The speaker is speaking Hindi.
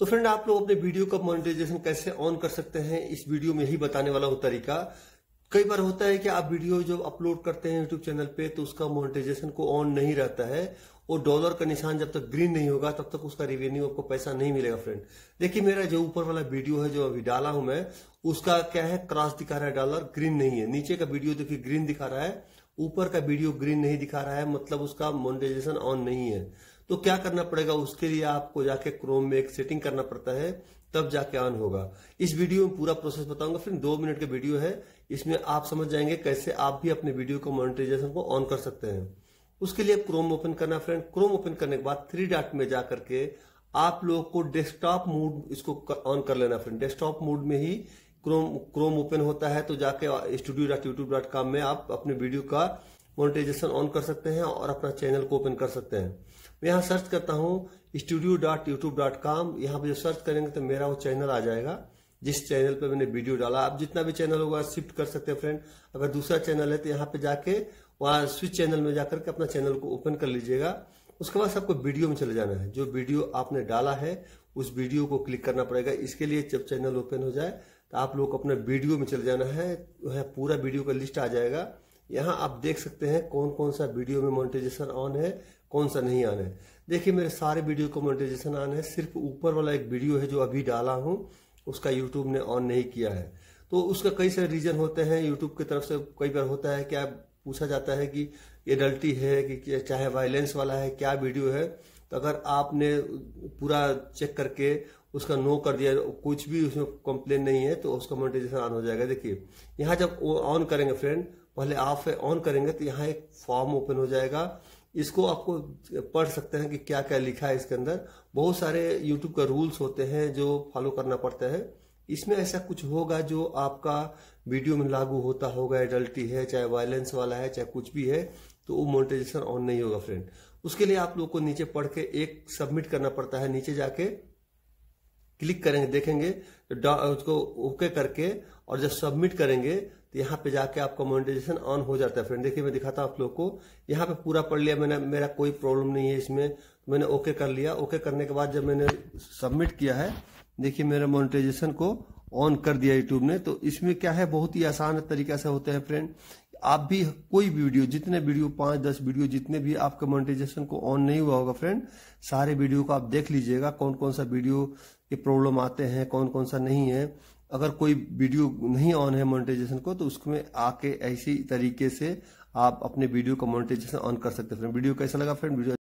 तो फ्रेंड आप लोग अपने वीडियो का मोनिटाइजेशन कैसे ऑन कर सकते हैं इस वीडियो में ही बताने वाला हूं तरीका कई बार होता है कि आप वीडियो जब अपलोड करते हैं यूट्यूब चैनल पे तो उसका मोनिटाइजेशन को ऑन नहीं रहता है और डॉलर का निशान जब तक ग्रीन नहीं होगा तब तक उसका रिवेन्यू आपको पैसा नहीं मिलेगा फ्रेंड देखिए मेरा जो ऊपर वाला वीडियो है जो अभी डाला हूं मैं उसका क्या है क्रॉस दिखा रहा है डॉलर ग्रीन नहीं है नीचे का वीडियो देखिए ग्रीन दिखा रहा है ऊपर का वीडियो ग्रीन नहीं दिखा रहा है मतलब उसका मोनिटाइजेशन ऑन नहीं है तो क्या करना पड़ेगा उसके लिए आपको जाके क्रोम में एक सेटिंग करना पड़ता है तब जाके ऑन होगा इस वीडियो में पूरा प्रोसेस बताऊंगा फिर दो मिनट का वीडियो है इसमें आप समझ जाएंगे कैसे आप भी अपने वीडियो को मोनिटाइजेशन को ऑन कर सकते हैं उसके लिए क्रोम ओपन करना फ्रेंड क्रोम ओपन करने के बाद थ्री डॉट में जा करके आप लोगों को डेस्कटॉप मोड इसको ऑन कर लेना फ्रेंड डेस्कटॉप मोड में ही क्रोम क्रोम ओपन होता है तो जाके studio dot YouTube dot com में आप अपने वीडियो का मोनिटाइजेशन ऑन कर सकते हैं और अपना चैनल को ओपन कर सकते हैं मैं यहाँ सर्च करता हूँ studio dot YouTube dot com यहाँ पर जो सर्च करेंगे तो मेरा वो चैनल आ जाएगा जिस चैनल पर मैंने वीडियो डाला आप जितना भी चैनल होगा शिफ्ट कर सकते हैं फ्रेंड अगर दूसरा चैनल है तो यहाँ पे जाके वहाँ स्विच चैनल में जाकर के अपना चैनल को ओपन कर लीजिएगा उसके बाद आपको वीडियो में चले जाना है जो वीडियो आपने डाला है उस वीडियो को क्लिक करना पड़ेगा इसके लिए जब चैनल ओपन हो जाए तो आप लोग अपने वीडियो में चले जाना है पूरा वीडियो का लिस्ट आ जाएगा यहाँ आप देख सकते हैं कौन कौन सा वीडियो में मोनिटाइजेशन ऑन है कौन सा नहीं आना है देखिए मेरे सारे वीडियो को मोनिटाइजेशन ऑन है सिर्फ ऊपर वाला एक वीडियो है जो अभी डाला हूँ उसका यूट्यूब ने ऑन नहीं किया है तो उसका कई सारे रीजन होते हैं यूट्यूब की तरफ से कई बार होता है क्या पूछा जाता है कि एडल्टी है कि चाहे वायलेंस वाला है क्या वीडियो है तो अगर आपने पूरा चेक करके उसका नो कर दिया कुछ भी उसमें कंप्लेन नहीं है तो उसका मोनिटाइजेशन ऑन हो जाएगा देखिए यहाँ जब ऑन करेंगे फ्रेंड पहले आप ऑन करेंगे तो यहाँ एक फॉर्म ओपन हो जाएगा इसको आपको पढ़ सकते हैं कि क्या क्या लिखा है इसके अंदर बहुत सारे यूट्यूब का रूल्स होते हैं जो फॉलो करना पड़ता है इसमें ऐसा कुछ होगा जो आपका वीडियो में लागू होता होगा एडल्टी है चाहे वायलेंस वाला है चाहे कुछ भी है तो वो मोनिटाइजेशन ऑन नहीं होगा फ्रेंड उसके लिए आप लोग को नीचे पढ़ के एक सबमिट करना पड़ता है नीचे जाके क्लिक करेंगे देखेंगे तो उसको ओके करके और जब सबमिट करेंगे तो यहाँ पे जाके आपका मोनिटाइजेशन ऑन हो जाता है फ्रेंड देखिए मैं दिखाता हूँ आप लोग को यहाँ पे पूरा पढ़ लिया मैंने मेरा कोई प्रॉब्लम नहीं है इसमें तो मैंने ओके कर लिया ओके करने के बाद जब मैंने सबमिट किया है देखिए मेरा मोनिटाइजेशन को ऑन कर दिया यूट्यूब ने तो इसमें क्या है बहुत ही आसान तरीका से होते हैं फ्रेंड आप भी कोई भी वीडियो जितने वीडियो पांच दस वीडियो जितने भी आपके मोनिटाइजेशन को ऑन नहीं हुआ होगा फ्रेंड सारे वीडियो को आप देख लीजिएगा कौन कौन सा वीडियो के प्रॉब्लम आते हैं कौन कौन सा नहीं है अगर कोई वीडियो नहीं ऑन है मोनिटाइजेशन को तो उसमें आके ऐसी तरीके से आप अपने वीडियो का मोनिटाइजेशन ऑन कर सकते हैं फ्रेंड वीडियो कैसा लगा फ्रेंड वीडियो